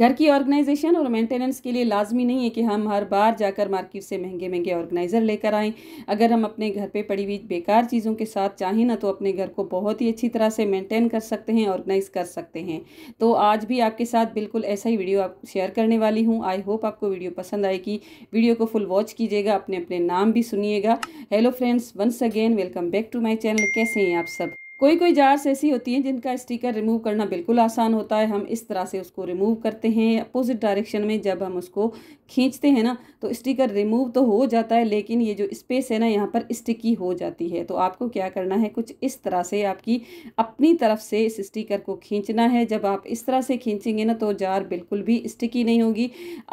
घर की ऑर्गेनाइजेशन और मेंटेनेंस के लिए लाजमी नहीं है कि हम हर बार जाकर मार्केट से महंगे महंगे ऑर्गेनाइज़र लेकर आएँ अगर हम अपने घर पे पड़ी हुई बेकार चीज़ों के साथ चाहें ना तो अपने घर को बहुत ही अच्छी तरह से मेंटेन कर सकते हैं ऑर्गेनाइज़ कर सकते हैं तो आज भी आपके साथ बिल्कुल ऐसा ही वीडियो आप शेयर करने वाली हूँ आई होप आपको वीडियो पसंद आएगी वीडियो को फुल वॉच कीजिएगा अपने अपने नाम भी सुनिएगा hello friends once again welcome back to my channel कैसे हैं आप सब कोई कोई जार्स ऐसी होती हैं जिनका स्टिकर रिमूव करना बिल्कुल आसान होता है हम इस तरह से उसको रिमूव करते हैं अपोजिट डायरेक्शन में जब हम उसको खींचते हैं ना तो स्टिकर रिमूव तो हो जाता है लेकिन ये जो स्पेस है ना यहाँ पर स्टिकी हो जाती है तो आपको क्या करना है कुछ इस तरह से आपकी अपनी तरफ से इस स्टिकर को खींचना है जब आप इस तरह से खींचेंगे ना तो जार बिल्कुल भी स्टिकी नहीं होगी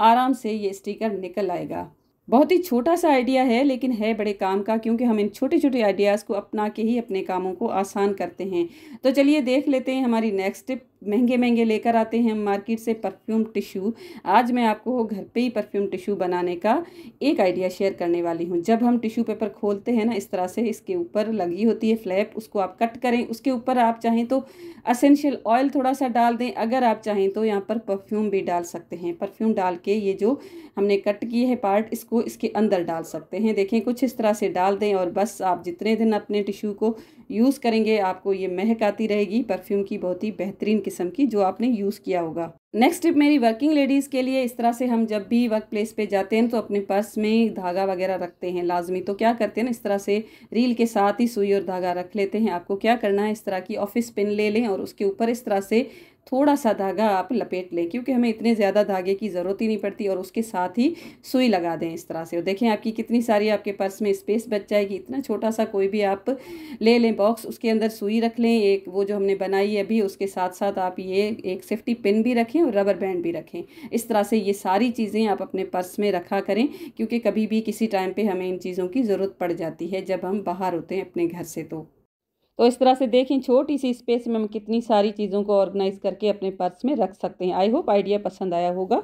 आराम से ये स्टिकर निकल आएगा बहुत ही छोटा सा आइडिया है लेकिन है बड़े काम का क्योंकि हम इन छोटे छोटे आइडियाज़ को अपना के ही अपने कामों को आसान करते हैं तो चलिए देख लेते हैं हमारी नेक्स्ट टिप महंगे महंगे लेकर आते हैं मार्केट से परफ्यूम टिश्यू आज मैं आपको घर पे ही परफ्यूम टिश्यू बनाने का एक आइडिया शेयर करने वाली हूँ जब हम टिश्यू पेपर खोलते हैं ना इस तरह से इसके ऊपर लगी होती है फ्लैप उसको आप कट करें उसके ऊपर आप चाहें तो असेंशियल ऑयल थोड़ा सा डाल दें अगर आप चाहें तो यहाँ पर परफ्यूम भी डाल सकते हैं परफ्यूम डाल के ये जो हमने कट किए है पार्ट इसको इसके अंदर डाल सकते हैं देखें कुछ इस तरह से डाल दें और बस आप जितने दिन अपने टिश्यू को यूज़ करेंगे आपको ये महक आती रहेगी परफ्यूम की बहुत ही बेहतरीन किस्म की जो आपने यूज़ किया होगा नेक्स्ट टिप मेरी वर्किंग लेडीज़ के लिए इस तरह से हम जब भी वर्क प्लेस पर जाते हैं तो अपने पर्स में धागा वगैरह रखते हैं लाजमी तो क्या करते हैं ना इस तरह से रील के साथ ही सुई और धागा रख लेते हैं आपको क्या करना है इस तरह की ऑफिस पिन ले लें और उसके ऊपर इस तरह से थोड़ा सा धागा आप लपेट लें क्योंकि हमें इतने ज़्यादा धागे की ज़रूरत ही नहीं पड़ती और उसके साथ ही सुई लगा दें इस तरह से और देखें आपकी कितनी सारी आपके पर्स में स्पेस बच जाएगी इतना छोटा सा कोई भी आप ले लें बॉक्स उसके अंदर सुई रख लें एक वो जो हमने बनाई है अभी उसके साथ साथ आप ये एक सेफ्टी पिन भी रखें रखें और रबर बैंड भी रखें इस तरह से ये सारी चीज़ें आप अपने पर्स में रखा करें क्योंकि कभी भी किसी टाइम पे हमें इन चीज़ों की ज़रूरत पड़ जाती है जब हम बाहर होते हैं अपने घर से तो तो इस तरह से देखें छोटी सी स्पेस में हम कितनी सारी चीज़ों को ऑर्गेनाइज़ करके अपने पर्स में रख सकते हैं आई होप आइडिया पसंद आया होगा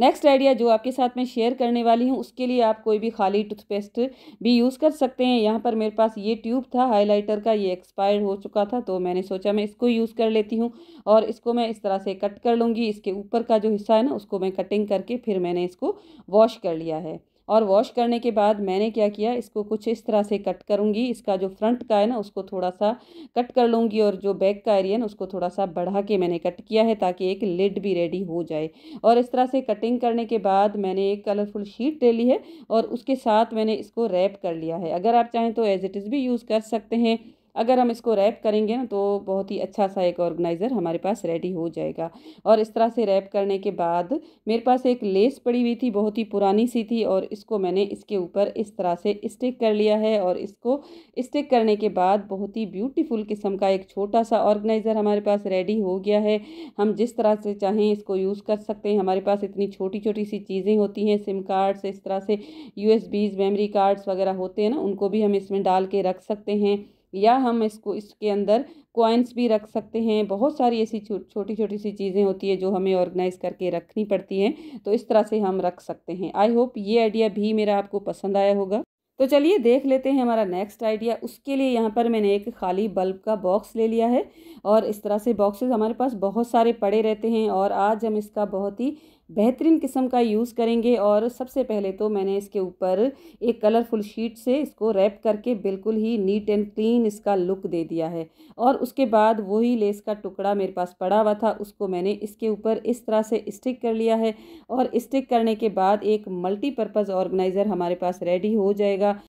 नेक्स्ट आइडिया जो आपके साथ मैं शेयर करने वाली हूँ उसके लिए आप कोई भी खाली टूथपेस्ट भी यूज़ कर सकते हैं यहाँ पर मेरे पास ये ट्यूब था हाईलाइटर का ये एक्सपायर हो चुका था तो मैंने सोचा मैं इसको यूज़ कर लेती हूँ और इसको मैं इस तरह से कट कर लूँगी इसके ऊपर का जो हिस्सा है ना उसको मैं कटिंग करके फिर मैंने इसको वॉश कर लिया है और वॉश करने के बाद मैंने क्या किया इसको कुछ इस तरह से कट करूँगी इसका जो फ्रंट का है ना उसको थोड़ा सा कट कर लूँगी और जो बैक का एरिया ना उसको थोड़ा सा बढ़ा के मैंने कट किया है ताकि एक लिड भी रेडी हो जाए और इस तरह से कटिंग करने के बाद मैंने एक कलरफुल शीट ले ली है और उसके साथ मैंने इसको रैप कर लिया है अगर आप चाहें तो एज़ इट इज़ भी यूज़ कर सकते हैं अगर हम इसको रैप करेंगे ना तो बहुत ही अच्छा सा एक ऑर्गेनाइज़र हमारे पास रेडी हो जाएगा और इस तरह से रैप करने के बाद मेरे पास एक लेस पड़ी हुई थी बहुत ही पुरानी सी थी और इसको मैंने इसके ऊपर इस तरह से स्टिक कर लिया है और इसको स्टिक करने के बाद बहुत ही ब्यूटीफुल किस्म का एक छोटा सा ऑर्गेनाइज़र हमारे पास रेडी हो गया है हम जिस तरह से चाहें इसको यूज़ कर सकते हैं हमारे पास इतनी छोटी छोटी सी चीज़ें होती हैं सिम कार्ड्स इस तरह से यू मेमोरी कार्ड्स वगैरह होते हैं ना उनको भी हम इसमें डाल के रख सकते हैं या हम इसको इसके अंदर कॉइन्स भी रख सकते हैं बहुत सारी ऐसी छोटी छोटी सी चीज़ें होती है जो हमें ऑर्गेनाइज़ करके रखनी पड़ती हैं तो इस तरह से हम रख सकते हैं आई होप ये आइडिया भी मेरा आपको पसंद आया होगा तो चलिए देख लेते हैं हमारा नेक्स्ट आइडिया उसके लिए यहाँ पर मैंने एक खाली बल्ब का बॉक्स ले लिया है और इस तरह से बॉक्सेस हमारे पास बहुत सारे पड़े रहते हैं और आज हम इसका बहुत ही बेहतरीन किस्म का यूज़ करेंगे और सबसे पहले तो मैंने इसके ऊपर एक कलरफुल शीट से इसको रैप करके बिल्कुल ही नीट एंड क्लीन इसका लुक दे दिया है और उसके बाद वही लेस का टुकड़ा मेरे पास पड़ा हुआ था उसको मैंने इसके ऊपर इस तरह से स्टिक कर लिया है और स्टिक करने के बाद एक मल्टीपर्पज़ ऑर्गेनाइज़र हमारे पास रेडी हो जाएगा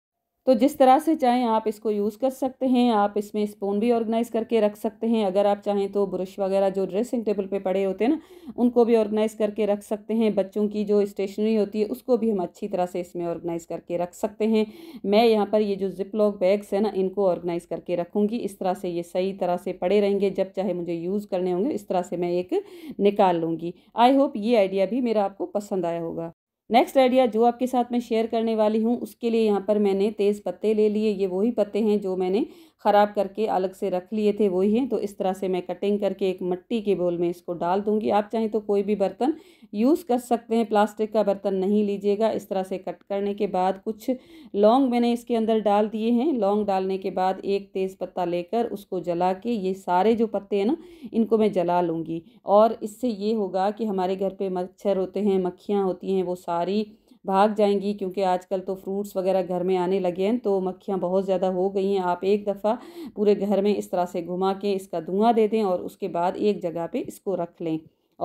तो जिस तरह से चाहें आप इसको यूज़ कर सकते हैं आप इसमें स्पून भी ऑर्गेनाइज़ करके रख सकते हैं अगर आप चाहें तो ब्रश वगैरह जो ड्रेसिंग टेबल पे पड़े होते हैं ना उनको भी ऑर्गेनाइज़ करके रख सकते हैं बच्चों की जो स्टेशनरी होती है उसको भी हम अच्छी तरह से इसमें ऑर्गेनाइज़ करके रख सकते हैं मैं यहाँ पर ये जो जिप लॉक बैग्स हैं ना इनको ऑर्गेनाइज़ करके रखूँगी इस तरह से ये सही तरह से पड़े रहेंगे जब चाहे मुझे यूज़ करने होंगे इस तरह से मैं एक निकाल लूँगी आई होप ये आइडिया भी मेरा आपको पसंद आया होगा नेक्स्ट आइडिया जो आपके साथ मैं शेयर करने वाली हूँ उसके लिए यहाँ पर मैंने तेज़ पत्ते ले लिए ये वही पत्ते हैं जो मैंने ख़राब करके अलग से रख लिए थे वही हैं तो इस तरह से मैं कटिंग करके एक मिट्टी के बोल में इसको डाल दूँगी आप चाहें तो कोई भी बर्तन यूज़ कर सकते हैं प्लास्टिक का बर्तन नहीं लीजिएगा इस तरह से कट करने के बाद कुछ लौंग मैंने इसके अंदर डाल दिए हैं लौंग डालने के बाद एक तेज़ पत्ता लेकर उसको जला के ये सारे जो पत्ते हैं ना इनको मैं जला लूँगी और इससे ये होगा कि हमारे घर पर मच्छर होते हैं मक्खियाँ होती हैं वो सारी भाग जाएंगी क्योंकि आजकल तो फ्रूट्स वगैरह घर में आने लगे हैं तो मक्खियाँ बहुत ज़्यादा हो गई हैं आप एक दफ़ा पूरे घर में इस तरह से घुमा के इसका धुआँ दे दें और उसके बाद एक जगह पे इसको रख लें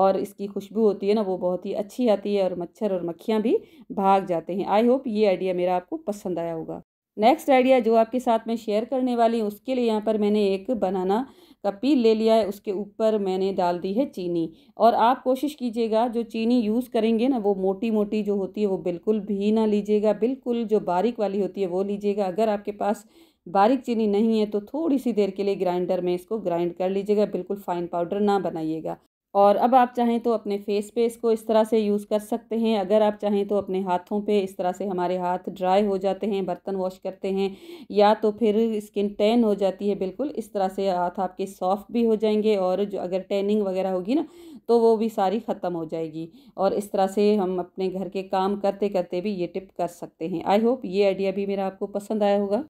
और इसकी खुशबू होती है ना वो बहुत ही अच्छी आती है और मच्छर और मक्खियाँ भी भाग जाते हैं आई होप ये आइडिया मेरा आपको पसंद आया होगा नेक्स्ट आइडिया जो आपके साथ में शेयर करने वाली हूँ उसके लिए यहाँ पर मैंने एक बनाना का पील ले लिया है उसके ऊपर मैंने डाल दी है चीनी और आप कोशिश कीजिएगा जो चीनी यूज़ करेंगे ना वो मोटी मोटी जो होती है वो बिल्कुल भी ना लीजिएगा बिल्कुल जो बारीक वाली होती है वो लीजिएगा अगर आपके पास बारीक चीनी नहीं है तो थोड़ी सी देर के लिए ग्राइंडर में इसको ग्राइंड कर लीजिएगा बिल्कुल फ़ाइन पाउडर ना बनाइएगा और अब आप चाहें तो अपने फेस पे इसको इस तरह से यूज़ कर सकते हैं अगर आप चाहें तो अपने हाथों पे इस तरह से हमारे हाथ ड्राई हो जाते हैं बर्तन वॉश करते हैं या तो फिर स्किन टैन हो जाती है बिल्कुल इस तरह से हाथ आपके सॉफ्ट भी हो जाएंगे और जो अगर टैनिंग वगैरह होगी ना तो वो भी सारी ख़त्म हो जाएगी और इस तरह से हम अपने घर के काम करते करते भी ये टिप कर सकते हैं आई होप ये आइडिया भी मेरा आपको पसंद आया होगा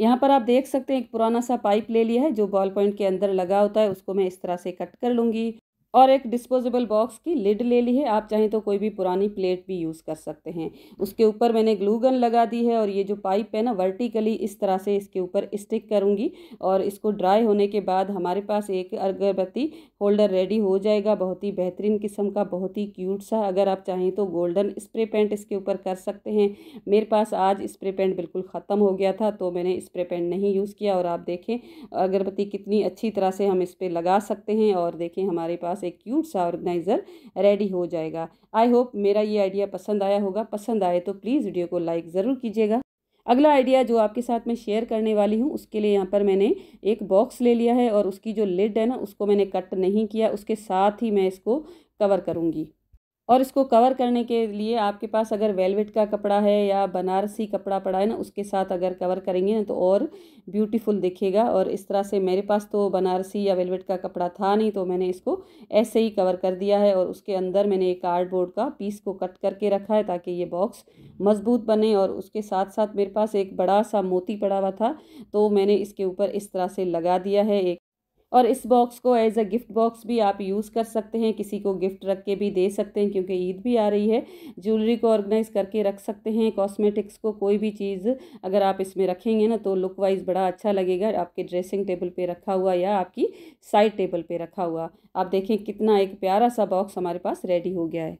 यहाँ पर आप देख सकते हैं एक पुराना सा पाइप ले लिया है जो बॉल पॉइंट के अंदर लगा होता है उसको मैं इस तरह से कट कर लूँगी और एक डिस्पोजेबल बॉक्स की लिड ले ली है आप चाहें तो कोई भी पुरानी प्लेट भी यूज़ कर सकते हैं उसके ऊपर मैंने ग्लू गन लगा दी है और ये जो पाइप है ना वर्टिकली इस तरह से इसके ऊपर स्टिक करूँगी और इसको ड्राई होने के बाद हमारे पास एक अगरबत्ती होल्डर रेडी हो जाएगा बहुत ही बेहतरीन किस्म का बहुत ही क्यूट सा अगर आप चाहें तो गोल्डन स्प्रे पेंट इसके ऊपर कर सकते हैं मेरे पास आज स्प्रे पेंट बिल्कुल ख़त्म हो गया था तो मैंने स्प्रे पेंट नहीं यूज़ किया और आप देखें अगरबत्ती कितनी अच्छी तरह से हम इस पर लगा सकते हैं और देखें हमारे पास से क्यूट सा ऑर्गेनाइज़र रेडी हो जाएगा आई होप मेरा ये आइडिया पसंद आया होगा पसंद आए तो प्लीज़ वीडियो को लाइक ज़रूर कीजिएगा अगला आइडिया जो आपके साथ मैं शेयर करने वाली हूँ उसके लिए यहाँ पर मैंने एक बॉक्स ले लिया है और उसकी जो लिड है ना उसको मैंने कट नहीं किया उसके साथ ही मैं इसको कवर करूँगी और इसको कवर करने के लिए आपके पास अगर वेलवेट का कपड़ा है या बनारसी कपड़ा पड़ा है ना उसके साथ अगर कवर करेंगे ना तो और ब्यूटीफुल दिखेगा और इस तरह से मेरे पास तो बनारसी या वेलवेट का कपड़ा था नहीं तो मैंने इसको ऐसे ही कवर कर दिया है और उसके अंदर मैंने एक कार्डबोर्ड का पीस को कट करके रखा है ताकि ये बॉक्स मज़बूत बने और उसके साथ साथ मेरे पास एक बड़ा सा मोती पड़ा हुआ था तो मैंने इसके ऊपर इस तरह से लगा दिया है एक और इस बॉक्स को एज अ गिफ्ट बॉक्स भी आप यूज़ कर सकते हैं किसी को गिफ्ट रख के भी दे सकते हैं क्योंकि ईद भी आ रही है ज्वेलरी को ऑर्गेनाइज़ करके रख सकते हैं कॉस्मेटिक्स को कोई भी चीज़ अगर आप इसमें रखेंगे ना तो लुक वाइज बड़ा अच्छा लगेगा आपके ड्रेसिंग टेबल पर रखा हुआ या आपकी साइड टेबल पर रखा हुआ आप देखें कितना एक प्यारा सा बॉक्स हमारे पास रेडी हो गया है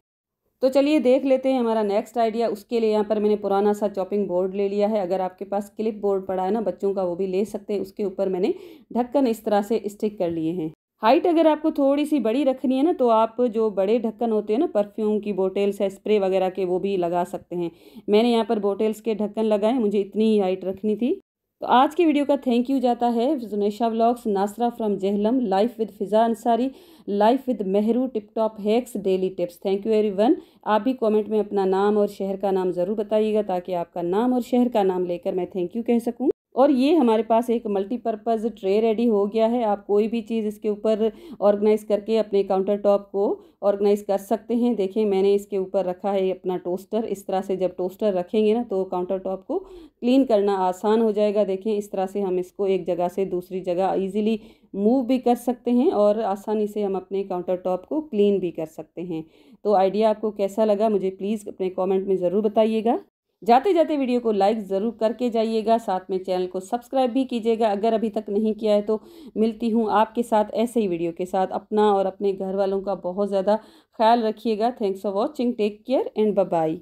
तो चलिए देख लेते हैं हमारा नेक्स्ट आइडिया उसके लिए यहाँ पर मैंने पुराना सा चॉपिंग बोर्ड ले लिया है अगर आपके पास क्लिप बोर्ड पड़ा है ना बच्चों का वो भी ले सकते हैं उसके ऊपर मैंने ढक्कन इस तरह से स्टिक कर लिए हैं हाइट अगर आपको थोड़ी सी बड़ी रखनी है ना तो आप जो बड़े ढक्कन होते हैं ना परफ्यूम की बोटेल्स है स्प्रे वगैरह के वो भी लगा सकते हैं मैंने यहाँ पर बोटेल्स के ढक्कन लगाए मुझे इतनी ही हाइट रखनी थी तो आज की वीडियो का थैंक यू जाता है Junesha blogs Nasra from Jhelum life with Fiza Ansari life with Mehru tip top hacks daily tips thank you everyone आप भी कमेंट में अपना नाम और शहर का नाम ज़रूर बताइएगा ताकि आपका नाम और शहर का नाम लेकर मैं थैंक यू कह सकूँ और ये हमारे पास एक मल्टीपर्पज़ ट्रे रेडी हो गया है आप कोई भी चीज़ इसके ऊपर ऑर्गेनाइज़ करके अपने काउंटर टॉप को ऑर्गेनाइज़ कर सकते हैं देखें मैंने इसके ऊपर रखा है अपना टोस्टर इस तरह से जब टोस्टर रखेंगे ना तो काउंटर टॉप को क्लीन करना आसान हो जाएगा देखें इस तरह से हम इसको एक जगह से दूसरी जगह ईजिली मूव भी कर सकते हैं और आसानी से हम अपने काउंटर टॉप को क्लीन भी कर सकते हैं तो आइडिया आपको कैसा लगा मुझे प्लीज़ अपने कॉमेंट में ज़रूर बताइएगा जाते जाते वीडियो को लाइक ज़रूर करके जाइएगा साथ में चैनल को सब्सक्राइब भी कीजिएगा अगर अभी तक नहीं किया है तो मिलती हूँ आपके साथ ऐसे ही वीडियो के साथ अपना और अपने घर वालों का बहुत ज़्यादा ख्याल रखिएगा thanks for watching take care and bye